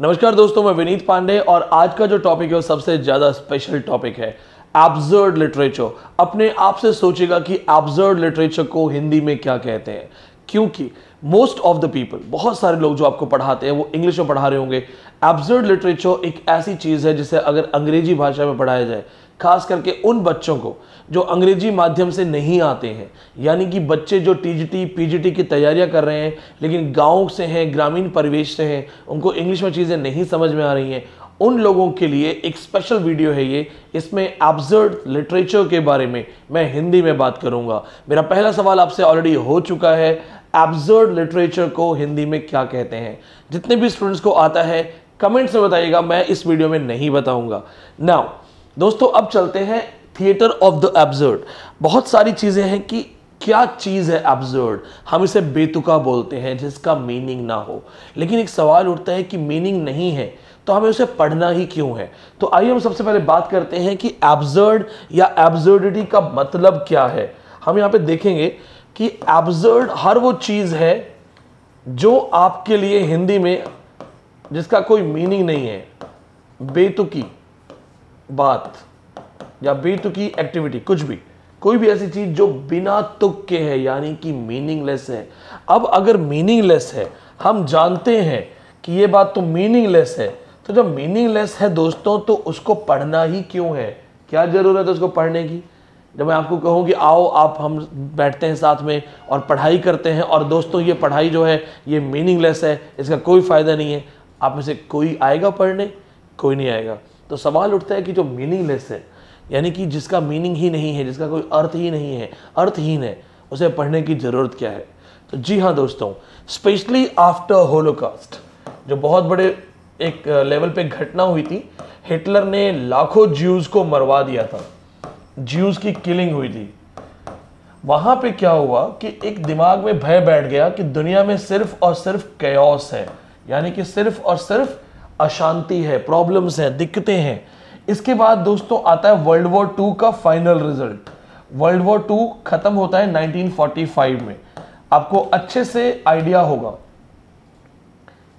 नमस्कार दोस्तों मैं विनीत पांडे और आज का जो टॉपिक है वो सबसे ज़्यादा स्पेशल टॉपिक है एब्जर्ड लिटरेचर अपने आप से सोचेगा कि एब्जर्ड लिटरेचर को हिंदी में क्या कहते हैं क्योंकि मोस्ट ऑफ द पीपल बहुत सारे लोग जो आपको पढ़ाते हैं वो इंग्लिश में पढ़ा रहे होंगे एब्जर्ड लिटरेचर एक ऐसी चीज़ है जिसे अगर अंग्रेजी भाषा में पढ़ाया जाए खास करके उन बच्चों को जो अंग्रेजी माध्यम से नहीं आते हैं यानी कि बच्चे जो टीजीटी पीजीटी की तैयारियां कर रहे हैं लेकिन गाँव से हैं ग्रामीण परिवेश से हैं उनको इंग्लिश में चीज़ें नहीं समझ में आ रही हैं उन लोगों के लिए एक स्पेशल वीडियो है ये इसमें एब्जर्ड लिटरेचर के बारे में मैं हिंदी में बात करूंगा मेरा पहला सवाल आपसे ऑलरेडी हो चुका है एब्जर्ड लिटरेचर को हिंदी में क्या कहते हैं जितने भी स्टूडेंट्स को आता है कमेंट्स में बताइएगा मैं इस वीडियो में नहीं बताऊंगा नाउ दोस्तों अब चलते हैं थिएटर ऑफ द एब्जर्ड बहुत सारी चीज़ें हैं कि क्या चीज़ है एब्जर्ड हम इसे बेतुका बोलते हैं जिसका मीनिंग ना हो लेकिन एक सवाल उठता है कि मीनिंग नहीं है तो हमें उसे पढ़ना ही क्यों है तो आइए हम सबसे पहले बात करते हैं कि एब्जर्ड या एब्जर्डिटी का मतलब क्या है हम यहाँ पे देखेंगे कि एब्जर्ड हर वो चीज़ है जो आपके लिए हिंदी में जिसका कोई मीनिंग नहीं है बेतुकी बात या की एक्टिविटी कुछ भी कोई भी ऐसी चीज़ जो बिना तुक के है यानी कि मीनिंगलेस है अब अगर मीनिंगलेस है हम जानते हैं कि ये बात तो मीनिंगलेस है तो जब मीनिंगलेस है दोस्तों तो उसको पढ़ना ही क्यों है क्या ज़रूरत है उसको पढ़ने की जब मैं आपको कहूँ कि आओ आप हम बैठते हैं साथ में और पढ़ाई करते हैं और दोस्तों ये पढ़ाई जो है ये मीनिंगलेस है इसका कोई फ़ायदा नहीं है आप में से कोई आएगा पढ़ने कोई नहीं आएगा तो सवाल उठता है कि जो मीनिंगलेस है यानी कि जिसका मीनिंग ही नहीं है जिसका कोई अर्थ ही नहीं है अर्थहीन है उसे पढ़ने की ज़रूरत क्या है तो जी हाँ दोस्तों स्पेशली आफ्टर होलोकास्ट जो बहुत बड़े एक लेवल पे घटना हुई थी हिटलर ने लाखों ज्यूज को मरवा दिया था ज्यूज की किलिंग हुई थी वहां पे क्या हुआ कि एक दिमाग में भय बैठ गया कि दुनिया में सिर्फ और सिर्फ कैस है यानी कि सिर्फ और सिर्फ अशांति है प्रॉब्लम्स हैं दिक्कतें हैं इसके बाद दोस्तों आता है वर्ल्ड वॉर टू का final result world war two खत्म होता है 1945 में आपको अच्छे से आइडिया होगा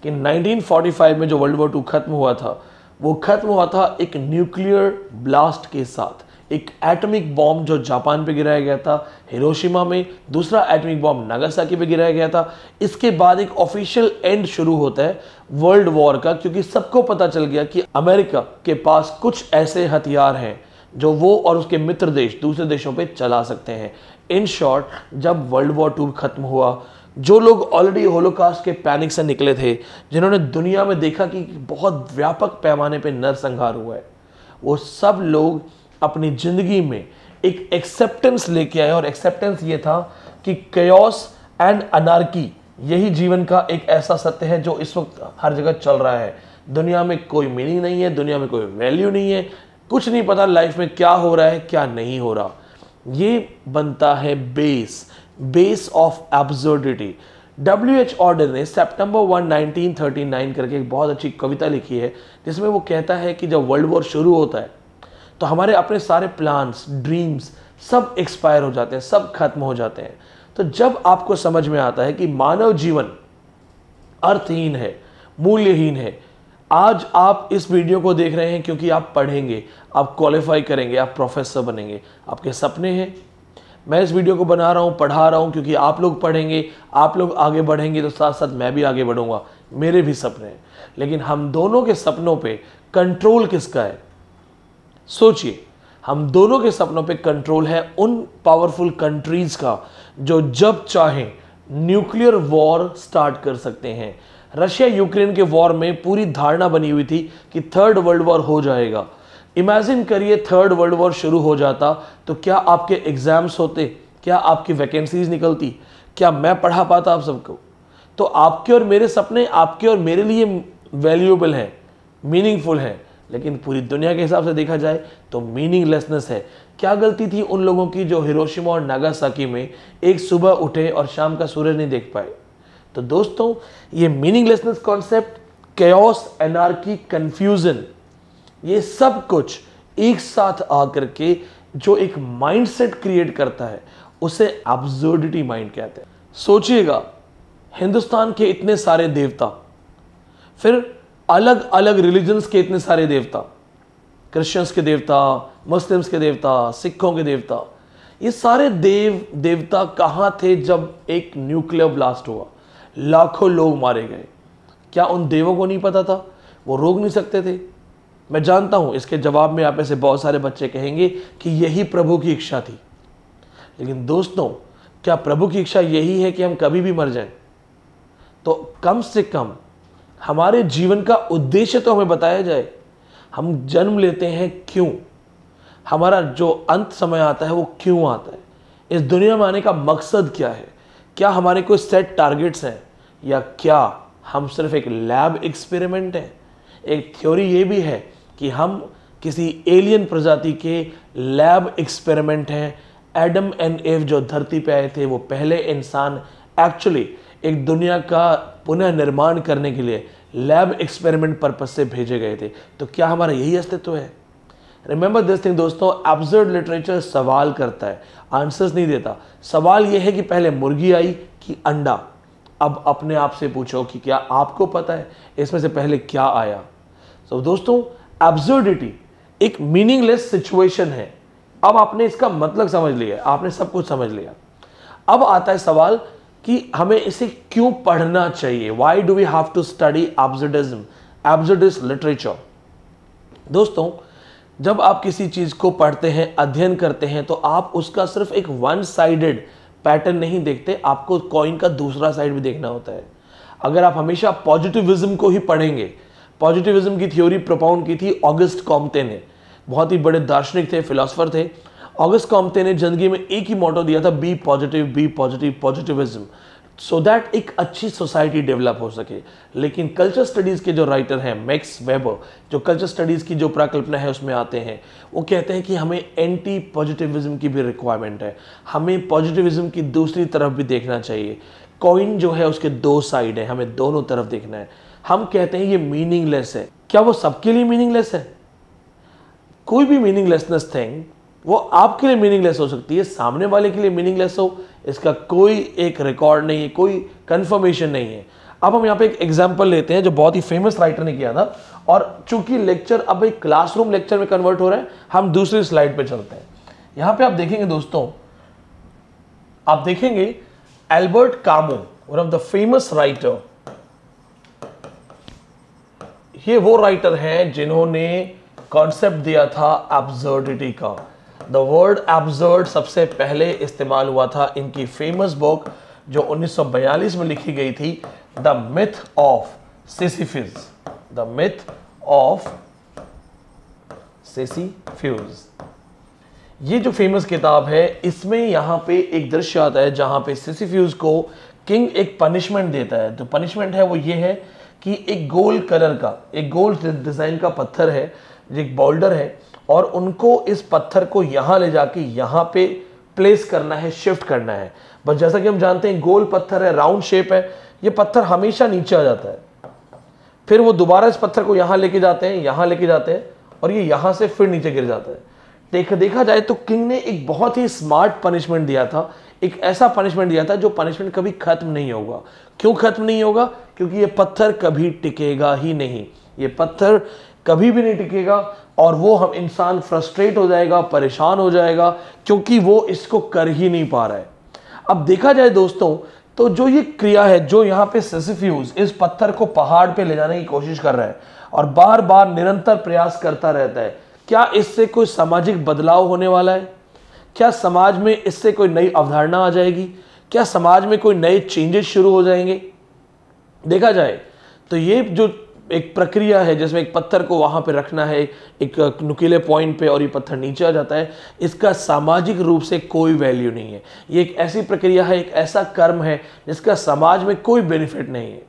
कि 1945 में जो वर्ल्ड वॉर टू खत्म हुआ था वो खत्म हुआ था एक न्यूक्लियर ब्लास्ट के साथ एक एटॉमिक बॉम्ब जो जापान पे गिराया गया था हिरोशिमा में दूसरा एटॉमिक बॉम्ब नागासाकी पे गिराया गया था इसके बाद एक ऑफिशियल एंड शुरू होता है वर्ल्ड वॉर का क्योंकि सबको पता चल गया कि अमेरिका के पास कुछ ऐसे हथियार हैं जो वो और उसके मित्र देश दूसरे देशों पर चला सकते हैं इन शॉर्ट जब वर्ल्ड वॉर टू खत्म हुआ जो लोग ऑलरेडी होलोकास्ट के पैनिक से निकले थे जिन्होंने दुनिया में देखा कि बहुत व्यापक पैमाने पे नरसंहार हुआ है वो सब लोग अपनी ज़िंदगी में एक एक्सेप्टेंस लेके आए और एक्सेप्टेंस ये था कि कयोस एंड अनारकी यही जीवन का एक ऐसा सत्य है जो इस वक्त हर जगह चल रहा है दुनिया में कोई मीनिंग नहीं है दुनिया में कोई वैल्यू नहीं है कुछ नहीं पता लाइफ में क्या हो रहा है क्या नहीं हो रहा ये बनता है base base of absurdity W H order ने सेप्टेम्बर वन नाइनटीन करके एक बहुत अच्छी कविता लिखी है जिसमें वो कहता है कि जब वर्ल्ड वॉर शुरू होता है तो हमारे अपने सारे प्लान्स ड्रीम्स सब एक्सपायर हो जाते हैं सब खत्म हो जाते हैं तो जब आपको समझ में आता है कि मानव जीवन अर्थहीन है मूल्यहीन है आज आप इस वीडियो को देख रहे हैं क्योंकि आप पढ़ेंगे आप क्वालिफाई करेंगे आप प्रोफेसर बनेंगे आपके सपने हैं मैं इस वीडियो को बना रहा हूँ पढ़ा रहा हूँ क्योंकि आप लोग पढ़ेंगे आप लोग आगे बढ़ेंगे तो साथ साथ मैं भी आगे बढ़ूंगा मेरे भी सपने हैं लेकिन हम दोनों के सपनों पे कंट्रोल किसका है सोचिए हम दोनों के सपनों पे कंट्रोल है उन पावरफुल कंट्रीज का जो जब चाहें न्यूक्लियर वॉर स्टार्ट कर सकते हैं रशिया यूक्रेन के वॉर में पूरी धारणा बनी हुई थी कि थर्ड वर्ल्ड वॉर हो जाएगा इमेजिन करिए थर्ड वर्ल्ड वॉर शुरू हो जाता तो क्या आपके एग्जाम्स होते क्या आपकी वैकेंसीज निकलती क्या मैं पढ़ा पाता आप सबको तो आपके और मेरे सपने आपके और मेरे लिए वैल्यूएबल हैं मीनिंगफुल हैं लेकिन पूरी दुनिया के हिसाब से देखा जाए तो मीनिंगलेसनेस है क्या गलती थी उन लोगों की जो हिरोशिमा और नागासाकी में एक सुबह उठे और शाम का सूर्य नहीं देख पाए तो दोस्तों ये meaninglessness concept chaos anarchy confusion ये सब कुछ एक साथ आकर के जो एक माइंडसेट क्रिएट करता है उसे एब्जोर्डिटी माइंड कहते हैं सोचिएगा हिंदुस्तान के इतने सारे देवता फिर अलग अलग रिलीजन्स के इतने सारे देवता क्रिश्चियंस के देवता मुस्लिम्स के देवता सिखों के देवता ये सारे देव देवता कहाँ थे जब एक न्यूक्लियर ब्लास्ट हुआ लाखों लोग मारे गए क्या उन देवों को नहीं पता था वो रोक नहीं सकते थे मैं जानता हूँ इसके जवाब में आप ऐसे बहुत सारे बच्चे कहेंगे कि यही प्रभु की इच्छा थी लेकिन दोस्तों क्या प्रभु की इच्छा यही है कि हम कभी भी मर जाएं तो कम से कम हमारे जीवन का उद्देश्य तो हमें बताया जाए हम जन्म लेते हैं क्यों हमारा जो अंत समय आता है वो क्यों आता है इस दुनिया में आने का मकसद क्या है क्या हमारे कोई सेट टारगेट्स हैं या क्या हम सिर्फ एक लैब एक्सपेरिमेंट हैं एक थ्योरी ये भी है कि हम किसी एलियन प्रजाति के लैब एक्सपेरिमेंट हैं एडम एंड एव जो धरती पे आए थे वो पहले इंसान एक्चुअली एक दुनिया का पुनः निर्माण करने के लिए लैब एक्सपेरिमेंट पर्पज से भेजे गए थे तो क्या हमारा यही अस्तित्व है रिमेंबर दिस थिंग दोस्तों एब्जर्ड लिटरेचर सवाल करता है आंसर्स नहीं देता सवाल यह है कि पहले मुर्गी आई कि अंडा अब अपने आप से पूछो कि क्या आपको पता है इसमें से पहले क्या आया तो so, दोस्तों एब्जर्डिटी एक मीनिंगलेस सिचुएशन है अब आपने इसका मतलब समझ लिया आपने सब कुछ समझ लिया अब आता है सवाल कि हमें इसे क्यों पढ़ना चाहिए why do we have to study absurdism absurdist literature दोस्तों जब आप किसी चीज़ को पढ़ते हैं अध्ययन करते हैं तो आप उसका सिर्फ एक वन साइडेड पैटर्न नहीं देखते आपको कॉइन का दूसरा साइड भी देखना होता है अगर आप हमेशा पॉजिटिविज्म को ही पढ़ेंगे पॉजिटिविज्म की थ्योरी प्रोपाउंड की थी ऑगस्ट कॉमते ने बहुत ही बड़े दार्शनिक थे फिलोसफर थे ऑगस्ट कॉम्ते ने जिंदगी में एक ही मोटो दिया था be positive be positive positivism so that एक अच्छी सोसाइटी डेवलप हो सके लेकिन कल्चर स्टडीज़ के जो राइटर हैं मैक्स वेबर जो कल्चर स्टडीज़ की जो प्राकल्पना है उसमें आते हैं वो कहते हैं कि हमें एंटी पॉजिटिविज्म की भी रिक्वायरमेंट है हमें पॉजिटिविज्म की दूसरी तरफ भी देखना चाहिए कॉइन जो है उसके दो साइड है हमें दोनों तरफ देखना है हम कहते हैं ये मीनिंगलेस है क्या वो सबके लिए मीनिंगलेस है कोई भी मीनिंगलेसनेस थिंग वो आपके लिए मीनिंगलेस हो सकती है सामने वाले के लिए मीनिंगलेस हो इसका कोई एक रिकॉर्ड नहीं है कोई कंफर्मेशन नहीं है अब हम यहाँ पे एक एग्जाम्पल लेते हैं जो बहुत ही फेमस राइटर ने किया था और चूंकि लेक्चर अब एक क्लासरूम लेक्चर में कन्वर्ट हो रहा है हम दूसरी स्लाइड पे चलते हैं यहाँ पे आप देखेंगे दोस्तों आप देखेंगे Albert Camus one of the famous writer ये वो राइटर हैं जिन्होंने कॉन्सेप्ट दिया था एब्जर्डिटी का द वर्ड एब्जर्ड सबसे पहले इस्तेमाल हुआ था इनकी फेमस बुक जो 1942 में लिखी गई थी the myth of Sisyphus the myth of Sisyphus ये जो फेमस किताब है इसमें यहाँ पे एक दृश्य आता है जहाँ पे सिसिफ्यूज को किंग एक पनिशमेंट देता है तो पनिशमेंट है वो ये है कि एक गोल कलर का एक गोल डिज़ाइन का पत्थर है एक बोल्डर है और उनको इस पत्थर को यहां ले जाके यहां पे प्लेस करना है शिफ्ट करना है बस जैसा कि हम जानते हैं गोल पत्थर है राउंड शेप है ये पत्थर हमेशा नीचे आ जाता है फिर वो दोबारा इस पत्थर को यहां लेके जाते हैं यहां लेके जाते हैं और ये यहां से फिर नीचे गिर जाता है देख देखा जाए तो किंग ने एक बहुत ही स्मार्ट पनिशमेंट दिया था एक ऐसा पनिशमेंट दिया था जो पनिशमेंट कभी खत्म नहीं होगा क्यों खत्म नहीं होगा क्योंकि ये पत्थर कभी टिकेगा ही नहीं ये पत्थर कभी भी नहीं टिकेगा और वो हम इंसान फ्रस्ट्रेट हो जाएगा परेशान हो जाएगा क्योंकि वो इसको कर ही नहीं पा रहा है अब देखा जाए दोस्तों तो जो ये क्रिया है जो यहाँ पे सेसिफ्यूज इस पत्थर को पहाड़ पे ले जाने की कोशिश कर रहा है और बार बार निरंतर प्रयास करता रहता है क्या इससे कोई सामाजिक बदलाव होने वाला है क्या समाज में इससे कोई नई अवधारणा आ जाएगी क्या समाज में कोई नए चेंजेस शुरू हो जाएंगे देखा जाए तो ये जो एक प्रक्रिया है जिसमें एक पत्थर को वहाँ पे रखना है एक नुकीले पॉइंट पे और ये पत्थर नीचे आ जाता है इसका सामाजिक रूप से कोई वैल्यू नहीं है ये एक ऐसी प्रक्रिया है एक ऐसा कर्म है जिसका समाज में कोई बेनिफिट नहीं है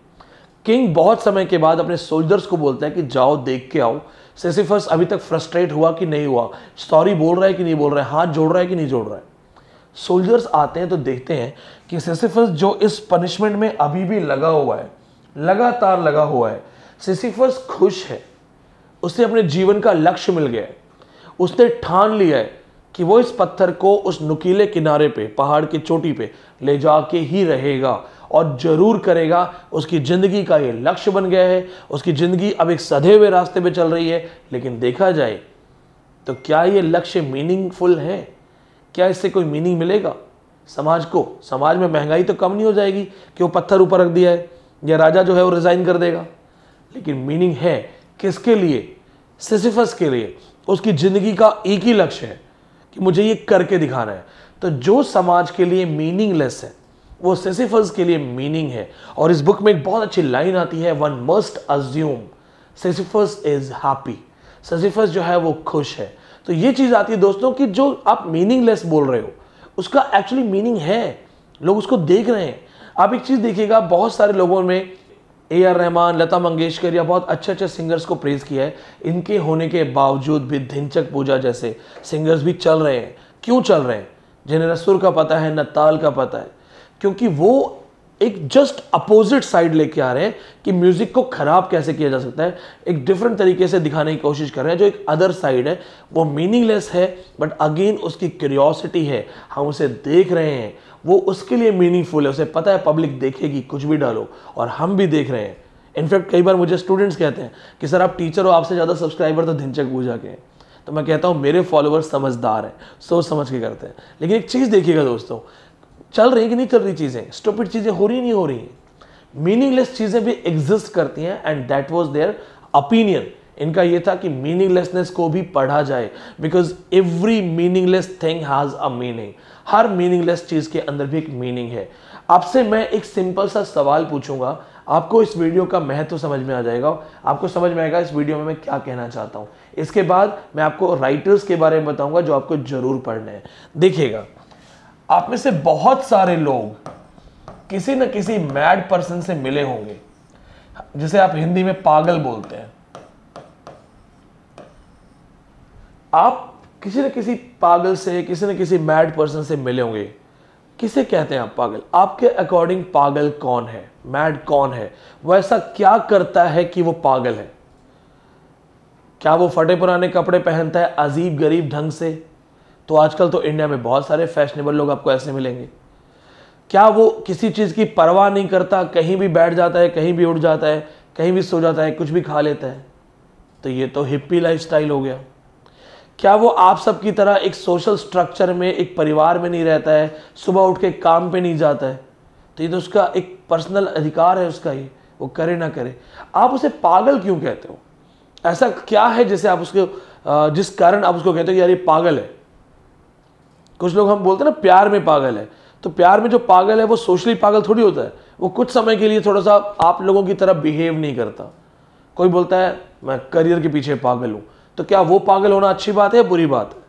किंग बहुत समय के बाद अपने सोल्जर्स को बोलता है कि जाओ देख के आओ सेसिफर्स अभी तक फ्रस्ट्रेट हुआ कि नहीं हुआ सॉरी बोल रहा है कि नहीं बोल रहा है हाथ जोड़ रहा है कि नहीं जोड़ रहा है सोल्जर्स आते हैं तो देखते हैं कि सेसिफर्स जो इस पनिशमेंट में अभी भी लगा हुआ है लगातार लगा हुआ है सिसिफस खुश है उसे अपने जीवन का लक्ष्य मिल गया है उसने ठान लिया है कि वो इस पत्थर को उस नुकीले किनारे पे पहाड़ की चोटी पे ले जाके ही रहेगा और ज़रूर करेगा उसकी ज़िंदगी का ये लक्ष्य बन गया है उसकी ज़िंदगी अब एक सधे हुए रास्ते पे चल रही है लेकिन देखा जाए तो क्या ये लक्ष्य मीनिंगफुल है क्या इससे कोई मीनिंग मिलेगा समाज को समाज में महंगाई तो कम नहीं हो जाएगी कि वो पत्थर ऊपर रख दिया है या राजा जो है वो रिज़ाइन कर देगा लेकिन मीनिंग है किसके लिए सिसिफस के लिए उसकी ज़िंदगी का एक ही लक्ष्य है कि मुझे ये करके दिखाना है तो जो समाज के लिए मीनिंगलेस है वो सिसिफस के लिए मीनिंग है और इस बुक में एक बहुत अच्छी लाइन आती है one must assume Sisyphus is happy Sisyphus जो है वो खुश है तो ये चीज़ आती है दोस्तों कि जो आप मीनिंगलेस बोल रहे हो उसका एक्चुअली मीनिंग है लोग उसको देख रहे हैं आप एक चीज़ देखिएगा बहुत सारे लोगों में ए आर रहमान लता मंगेशकर या बहुत अच्छे अच्छे सिंगर्स को प्रेज़ किया है इनके होने के बावजूद भी धिनचक पूजा जैसे सिंगर्स भी चल रहे हैं क्यों चल रहे हैं जिन्हें न सुर का पता है न ताल का पता है क्योंकि वो एक जस्ट अपोजिट साइड लेके आ रहे हैं कि म्यूज़िक को ख़राब कैसे किया जा सकता है एक डिफरेंट तरीके से दिखाने की कोशिश कर रहे हैं जो एक अदर साइड है वो मीनिंगलेस है बट अगेन उसकी क्यूरियोसिटी है हम उसे देख रहे हैं वो उसके लिए मीनिंगफुल है उसे पता है पब्लिक देखेगी कुछ भी डालो और हम भी देख रहे हैं इनफैक्ट कई बार मुझे स्टूडेंट्स कहते हैं कि सर आप टीचर हो आपसे ज़्यादा सब्सक्राइबर तो धिनचक पूजा के हैं तो मैं कहता हूँ मेरे फॉलोअर्स समझदार हैं सोच समझ के करते हैं लेकिन एक चीज़ देखिएगा दोस्तों चल रही है कि नहीं चल रही चीज़ें स्टोपिड चीज़ें हो रही नहीं हो रही मीनिंगलेस चीज़ें भी एग्जिस्ट करती हैं and that was their opinion इनका ये था कि मीनिंगलेसनेस को भी पढ़ा जाए because every meaningless thing has a meaning हर मीनिंगलेस चीज़ के अंदर भी एक मीनिंग है आपसे मैं एक सिंपल सा सवाल पूछूंगा आपको इस वीडियो का महत्व समझ में आ जाएगा आपको समझ में आएगा इस वीडियो में मैं क्या कहना चाहता हूं इसके बाद मैं आपको राइटर्स के बारे में बताऊंगा जो आपको जरूर पढ़ने हैं देखिएगा आप में से बहुत सारे लोग किसी न किसी मैड पर्सन से मिले होंगे जिसे आप हिंदी में पागल बोलते हैं आप किसी न किसी पागल से किसी न किसी मैड पर्सन से मिले होंगे किसे कहते हैं आप पागल आपके अकॉर्डिंग पागल कौन है मैड कौन है वो ऐसा क्या करता है कि वो पागल है क्या वो फटे पुराने कपड़े पहनता है अजीब गरीब ढंग से तो आजकल तो इंडिया में बहुत सारे फैशनेबल लोग आपको ऐसे मिलेंगे क्या वो किसी चीज़ की परवाह नहीं करता कहीं भी बैठ जाता है कहीं भी उठ जाता है कहीं भी सो जाता है कुछ भी खा लेता है तो ये तो हिप्पी लाइफ हो गया क्या वो आप सब की तरह एक सोशल स्ट्रक्चर में एक परिवार में नहीं रहता है सुबह उठ के काम पे नहीं जाता है तो ये तो उसका एक पर्सनल अधिकार है उसका ये वो करे ना करे आप उसे पागल क्यों कहते हो ऐसा क्या है जैसे आप उसके जिस कारण आप उसको कहते हो यार ये पागल है कुछ लोग हम बोलते हैं ना प्यार में पागल है तो प्यार में जो पागल है वो सोशली पागल थोड़ी होता है वो कुछ समय के लिए थोड़ा सा आप लोगों की तरह बिहेव नहीं करता कोई बोलता है मैं करियर के पीछे पागल हूँ तो क्या वो पागल होना अच्छी बात है बुरी बात है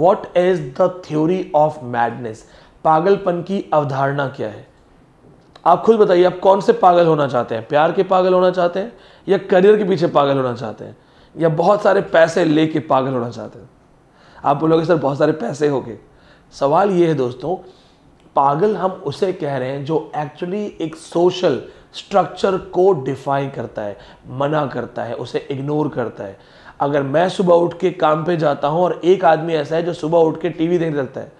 what is the theory of madness पागलपन की अवधारणा क्या है आप खुद बताइए आप कौन से पागल होना चाहते हैं प्यार के पागल होना चाहते हैं या करियर के पीछे पागल होना चाहते हैं या बहुत सारे पैसे ले के पागल होना चाहते हैं आप बोलोगे सर बहुत सारे पैसे हो गए सवाल ये है दोस्तों पागल हम उसे कह रहे हैं जो एक्चुअली एक सोशल स्ट्रक्चर को डिफाइन करता है मना करता है उसे इग्नोर करता है अगर मैं सुबह उठ के काम पे जाता हूँ और एक आदमी ऐसा है जो सुबह उठ के टीवी देखने लगता है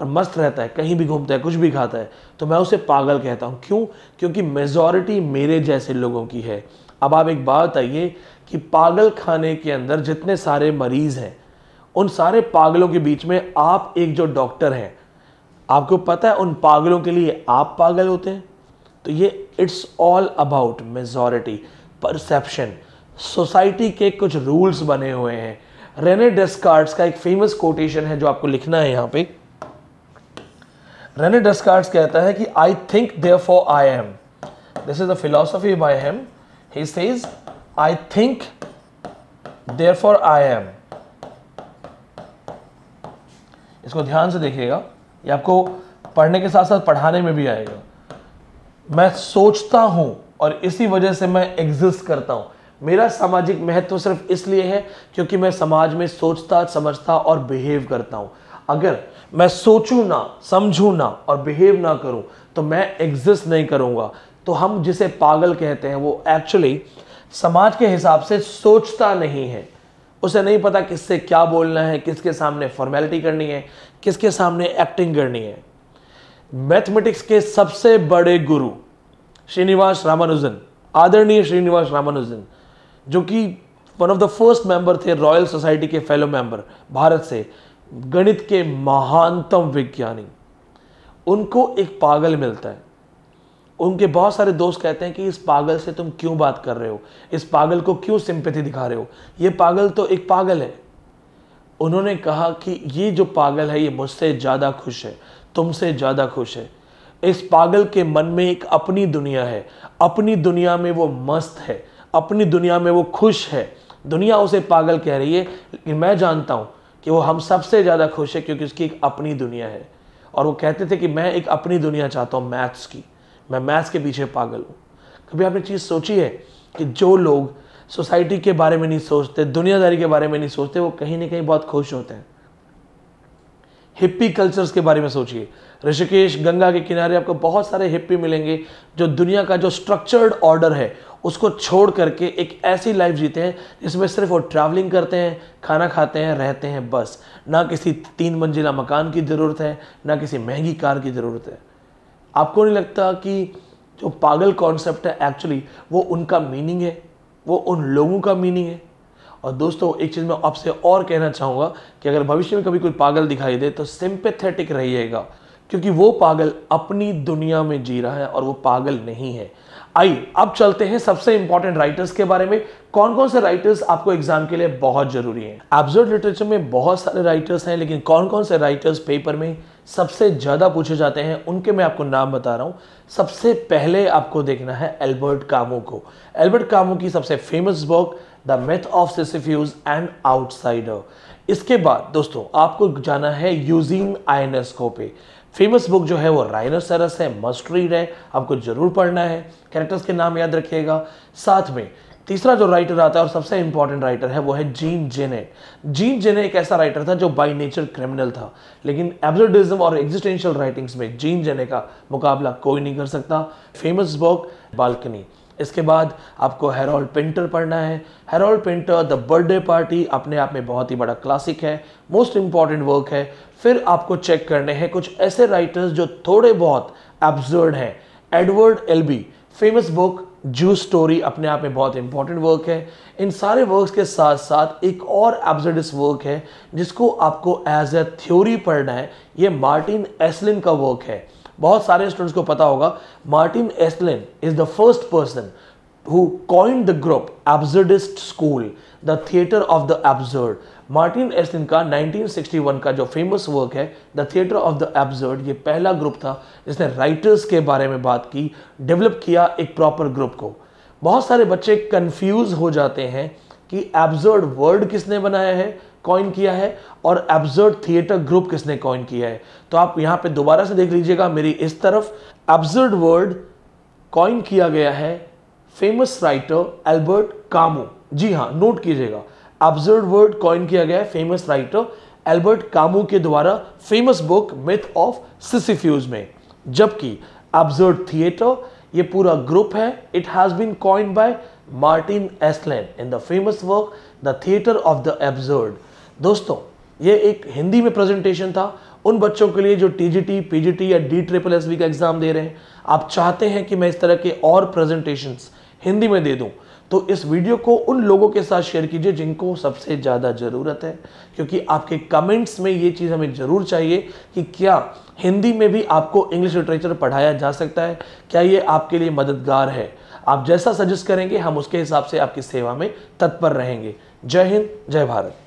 और मस्त रहता है कहीं भी घूमता है कुछ भी खाता है तो मैं उसे पागल कहता हूँ क्यों क्योंकि मेजोरिटी मेरे जैसे लोगों की है अब आप एक बात आइए कि पागल खाने के अंदर जितने सारे मरीज़ हैं उन सारे पागलों के बीच में आप एक जो डॉक्टर हैं आपको पता है उन पागलों के लिए आप पागल होते हैं तो ये it's all about majority perception society के कुछ रूल्स बने हुए हैं रेने डेस्कार्ड्स का एक फेमस कोटेशन है जो आपको लिखना है यहां पे रेने डेस्कार्ड्स कहता है कि I think therefore I am this is the philosophy by him he says I think therefore I am इसको ध्यान से देखिएगा ये आपको पढ़ने के साथ साथ पढ़ाने में भी आएगा मैं सोचता हूं और इसी वजह से मैं एग्जिस्ट करता हूं मेरा सामाजिक महत्व सिर्फ इसलिए है क्योंकि मैं समाज में सोचता समझता और बिहेव करता हूँ अगर मैं सोचूँ ना समझूँ ना और बिहेव ना करूं तो मैं एग्जिस्ट नहीं करूँगा तो हम जिसे पागल कहते हैं वो एक्चुअली समाज के हिसाब से सोचता नहीं है उसे नहीं पता किससे क्या बोलना है किसके सामने फॉर्मेलिटी करनी है किसके सामने एक्टिंग करनी है मैथमेटिक्स के सबसे बड़े गुरु श्रीनिवास रामानुजन आदरणीय श्रीनिवास रामानुजन जो कि one of the first member थे रॉयल सोसाइटी के फेलो मेंबर भारत से गणित के महानतम विज्ञानी उनको एक पागल मिलता है उनके बहुत सारे दोस्त कहते हैं कि इस पागल से तुम क्यों बात कर रहे हो इस पागल को क्यों सिंपथी दिखा रहे हो ये पागल तो एक पागल है उन्होंने कहा कि ये जो पागल है ये मुझसे ज़्यादा खुश है तुमसे ज़्यादा खुश है इस पागल के मन में एक अपनी दुनिया है अपनी दुनिया में वो मस्त है अपनी दुनिया में वो खुश है दुनिया उसे पागल कह रही है लेकिन मैं जानता हूँ कि वो हम सबसे ज़्यादा खुश है क्योंकि उसकी एक अपनी दुनिया है और वो कहते थे कि मैं एक अपनी दुनिया चाहता हूँ मैथ्स की मैं मैथ्स के पीछे पागल हूँ कभी आपने चीज़ सोची है कि जो लोग सोसाइटी के बारे में नहीं सोचते दुनियादारी के बारे में नहीं सोचते वो कहीं ना कहीं बहुत खुश होते हैं हिप्पी कल्चर्स के बारे में सोचिए ऋषिकेश गंगा के किनारे आपको बहुत सारे हिप्पी मिलेंगे जो दुनिया का जो स्ट्रक्चर्ड ऑर्डर है उसको छोड़ करके एक ऐसी लाइफ जीते हैं जिसमें सिर्फ वो ट्रैवलिंग करते हैं खाना खाते हैं रहते हैं बस ना किसी तीन मंजिला मकान की ज़रूरत है ना किसी महंगी कार की ज़रूरत है आपको नहीं लगता कि जो पागल कॉन्सेप्ट है एक्चुअली वो उनका मीनिंग है वो उन लोगों का मीनिंग है और दोस्तों एक चीज़ मैं आपसे और कहना चाहूँगा कि अगर भविष्य में कभी कोई पागल दिखाई दे तो सिंपेथेटिक रहिएगा क्योंकि वो पागल अपनी दुनिया में जी रहा है और वो पागल नहीं है आइए अब चलते हैं सबसे इंपॉर्टेंट राइटर्स के बारे में कौन कौन से राइटर्स आपको एग्जाम के लिए बहुत जरूरी हैं एब्जर्ट लिटरेचर में बहुत सारे राइटर्स हैं लेकिन कौन कौन से राइटर्स पेपर में सबसे ज़्यादा पूछे जाते हैं उनके मैं आपको नाम बता रहा हूं सबसे पहले आपको देखना है एल्बर्ट कामो को एल्बर्ट कामो की सबसे famous book the myth of Sisyphus and outsider इसके बाद दोस्तों आपको जाना है यूजिंग आयनेस्को पे फेमस बुक जो है वो राइनोसरस है मस्ट रीड है आपको जरूर पढ़ना है कैरेक्टर्स के नाम याद रखिएगा साथ में तीसरा जो राइटर आता है और सबसे इंपॉर्टेंट राइटर है वो है जीन जेने जीन जेने एक ऐसा राइटर था जो बाई नेचर क्रिमिनल था लेकिन एब्जर्डिज्म और एग्जिस्टेंशियल राइटिंग्स में जीन जेने का मुकाबला कोई नहीं कर सकता फेमस बुक बालकनी इसके बाद आपको हेरोल्ड पेंटर पढ़ना है Harold Pinter the birthday party अपने आप में बहुत ही बड़ा क्लासिक है मोस्ट इम्पॉर्टेंट वर्क है फिर आपको चेक करने हैं कुछ ऐसे राइटर्स जो थोड़े बहुत एब्जर्ड हैं Edward Albee famous book zoo story अपने आप में बहुत इंपॉर्टेंट वर्क है इन सारे वर्क्स के साथ साथ एक और एब्जर्डिस वर्क है जिसको आपको एज ए थ्योरी पढ़ना है ये मार्टिन एसलिन का वर्क है बहुत सारे स्टूडेंट्स को पता होगा Martin Esslin is the first person who coined the group absurdist school the theatre of the absurd Martin Esslin का 1961 का जो फेमस वर्क है the theatre of the absurd ये पहला ग्रुप था जिसने राइटर्स के बारे में बात की डेवलप किया एक प्रॉपर ग्रुप को बहुत सारे बच्चे कंफ्यूज हो जाते हैं कि एब्जर्ड वर्ड किसने बनाया है कॉइन किया है और एब्जर्ड थिएटर ग्रुप किसने कॉइन किया है तो आप यहाँ पे दोबारा से देख लीजिएगा मेरी इस तरफ एब्जर्ड वर्ड कॉइन किया गया है फेमस राइटर एल्बर्ट कामो जी हां नोट कीजिएगा एब्जर्ड वर्ड कॉइन किया गया है फेमस राइटर एल्बर्ट कामू के द्वारा famous book myth of Sisyphus में जबकि एब्जर्ड थिएटर ये पूरा ग्रुप है it has been coin by Martin Esslin in the famous work the theatre of the absurd दोस्तों ये एक हिंदी में प्रेजेंटेशन था उन बच्चों के लिए जो T T G P G T या डी ट्रिपल एस का एग्ज़ाम दे रहे हैं आप चाहते हैं कि मैं इस तरह के और प्रेजेंटेशन हिंदी में दे दूं तो इस वीडियो को उन लोगों के साथ शेयर कीजिए जिनको सबसे ज़्यादा ज़रूरत है क्योंकि आपके कमेंट्स में ये चीज़ हमें ज़रूर चाहिए कि क्या हिंदी में भी आपको इंग्लिश लिटरेचर पढ़ाया जा सकता है क्या ये आपके लिए मददगार है आप जैसा सजेस्ट करेंगे हम उसके हिसाब से आपकी सेवा में तत्पर रहेंगे जय हिंद जय भारत